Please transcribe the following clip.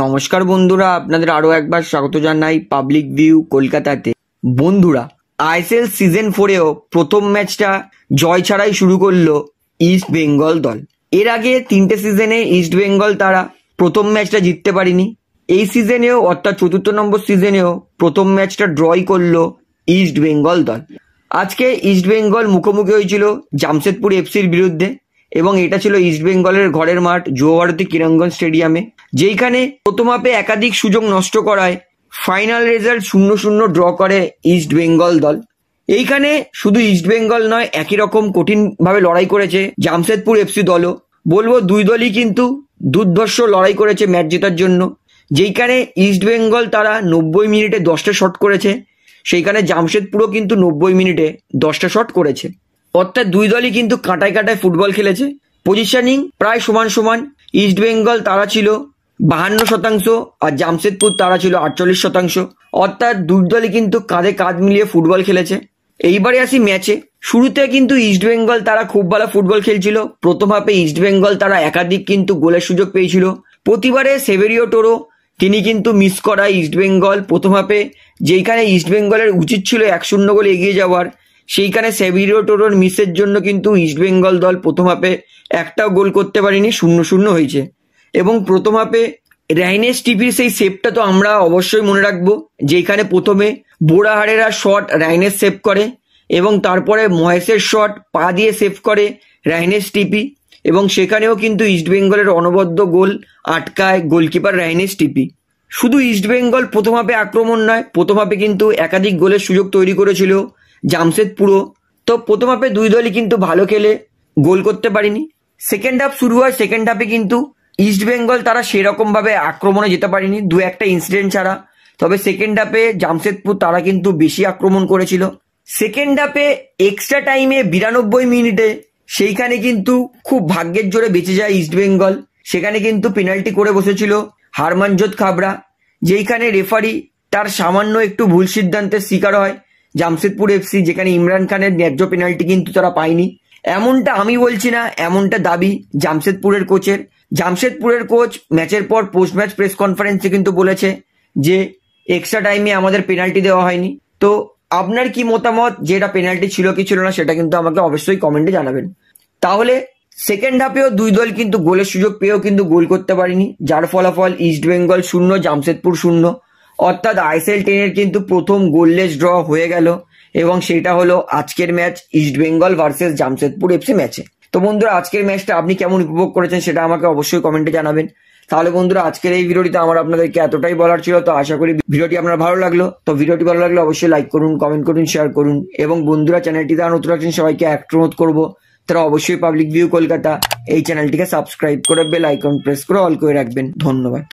নমস্কার বন্ধুরা আপনাদের আরও একবার স্বাগত জানাই পাবলিক ভিউ কলকাতাতে বন্ধুরা আইএসএল সিজন ফোরেও প্রথম ম্যাচটা জয় ছাড়াই শুরু করলো ইস্ট বেঙ্গল দল এর আগে তিনটে সিজনে ইস্ট বেঙ্গল তারা প্রথম ম্যাচটা জিততে পারেনি এই সিজনেও অর্থাৎ চতুর্থ নম্বর সিজনেও প্রথম ম্যাচটা ড্রই করলো ইস্ট বেঙ্গল দল আজকে ইস্ট বেঙ্গল মুখোমুখি হয়েছিল জামশেদপুর এফসির বিরুদ্ধে এবং এটা ছিল ইস্ট বেঙ্গলের ঘরের মাঠ যুবভারতী ক্রীড়াঙ্গন স্টেডিয়ামে যেইখানে প্রথম আপে একাধিক সুযোগ নষ্ট করায় ফাইনাল রেজাল্ট শূন্য শূন্য ড্র করে ইস্ট বেঙ্গল দল এইখানে শুধু ইস্ট বেঙ্গল নয় একই রকম কঠিনভাবে লড়াই করেছে জামশেদপুর এফসি দলও বলবো দুই দলই কিন্তু দুর্ধর্ষ লড়াই করেছে ম্যাচ জেতার জন্য যেইখানে ইস্ট বেঙ্গল তারা নব্বই মিনিটে দশটা শট করেছে সেইখানে জামশেদপুরও কিন্তু নব্বই মিনিটে দশটা শট করেছে অর্থাৎ দুই দলই কিন্তু কাঁটায় কাঁটায় ফুটবল খেলেছে পজিশনিং প্রায় সমান সমান ইস্ট বেঙ্গল তারা ছিল বাহান্ন শতাংশ আর জামশেদপুর তারা ছিল আটচল্লিশ শতাংশ অর্থাৎ দুই কিন্তু কাঁধে কাঁধ মিলিয়ে ফুটবল খেলেছে এইবারে আসি ম্যাচে শুরুতে কিন্তু ইস্টবেঙ্গল তারা খুব ভালো ফুটবল খেলছিল প্রথম হাফে ইস্টবেঙ্গল তারা একাধিক কিন্তু গোলের সুযোগ পেয়েছিল প্রতিবারে সেভেরিও টোরো তিনি কিন্তু মিস করা ইস্টবেঙ্গল প্রথম হাফে যেইখানে ইস্টবেঙ্গলের উচিত ছিল এক শূন্য গোল এগিয়ে যাওয়ার সেইখানে সেভিরিও টোরোর মিসের জন্য কিন্তু ইস্টবেঙ্গল দল প্রথম হাফে একটাও গোল করতে পারেনি শূন্য শূন্য হয়েছে এবং প্রথম রাইনেস টিভির সেই সেভটা তো আমরা অবশ্যই মনে রাখবো যেখানে প্রথমে বোড়াহারেরা শট রাইনেস সেভ করে এবং তারপরে মহেশের শট পা দিয়ে সেভ করে রাইনেস টিপি এবং সেখানেও কিন্তু ইস্টবেঙ্গলের অনবদ্য গোল আটকায় গোলকিপার রাইনেস টিপি শুধু ইস্টবেঙ্গল প্রথম আক্রমণ নয় প্রথম কিন্তু একাধিক গোলের সুযোগ তৈরি করেছিল জামশেদপুরও তো প্রথম দুই দলই কিন্তু ভালো খেলে গোল করতে পারিনি সেকেন্ড হাফ শুরু হয় সেকেন্ড হাফে কিন্তু ইস্টবেঙ্গল তারা সেরকমভাবে আক্রমণে যেতে পারেনি দু একটা ইনসিডেন্ট ছাড়া তবে সেকেন্ড হাফে জামশেদপুর তারা কিন্তু বেশি আক্রমণ করেছিল সেকেন্ড হাফে এক্সট্রা টাইমে বিরানব্বই মিনিটে সেইখানে কিন্তু খুব ভাগ্যের জোরে বেঁচে যায় ইস্টবেঙ্গল সেখানে কিন্তু পেনাল্টি করে বসেছিল হারমানজোত খাবরা যেইখানে রেফারি তার সামান্য একটু ভুল সিদ্ধান্তের শিকার হয় জামশেদপুর এফসি যেখানে ইমরান খানের ন্যায্য পেনাল্টি কিন্তু তারা পায়নি এমনটা আমি বলছি না এমনটা দাবি জামশেদপুরের কোচের জামশেদপুরের কোচ ম্যাচের পর পোস্ট ম্যাচ প্রেস কনফারেন্সে কিন্তু বলেছে যে এক্সট্রা টাইমে আমাদের পেনাল্টি দেওয়া হয়নি তো আপনার কি মতামত যেটা পেনাল্টি ছিল কি ছিল না সেটা কিন্তু আমাকে অবশ্যই কমেন্টে জানাবেন তাহলে সেকেন্ড হাফেও দুই দল কিন্তু গোলের সুযোগ পেয়েও কিন্তু গোল করতে পারেনি যার ফলাফল ইস্ট বেঙ্গল শূন্য জামশেদপুর শূন্য অর্থাৎ আইসেল টেনের কিন্তু প্রথম গোললেস ড্র হয়ে গেল এবং সেটা হলো আজকের match East Bengal versus Jamshedpur FC ম্যাচে তো বন্ধুরা আজকের ম্যাচটা আপনি কেমন উপভোগ করেছেন সেটা আমাকে অবশ্যই কমেন্টে জানাবেন তাহলে বন্ধুরা আজকের এই ভিডিওটিতে আমার আপনাদেরকে এতটাই বলার ছিল তো আশা করি ভিডিওটি আপনার ভালো লাগলো তো ভিডিওটি ভালো লাগলে অবশ্যই লাইক করুন কমেন্ট করুন শেয়ার করুন এবং বন্ধুরা চ্যানেলটিতে আর নতুন আছেন সবাইকে অনুরোধ করবো তারা অবশ্যই পাবলিক ভিউ কলকাতা এই চ্যানেলটিকে সাবস্ক্রাইব করে বেল আইকন প্রেস করে অল করে রাখবেন ধন্যবাদ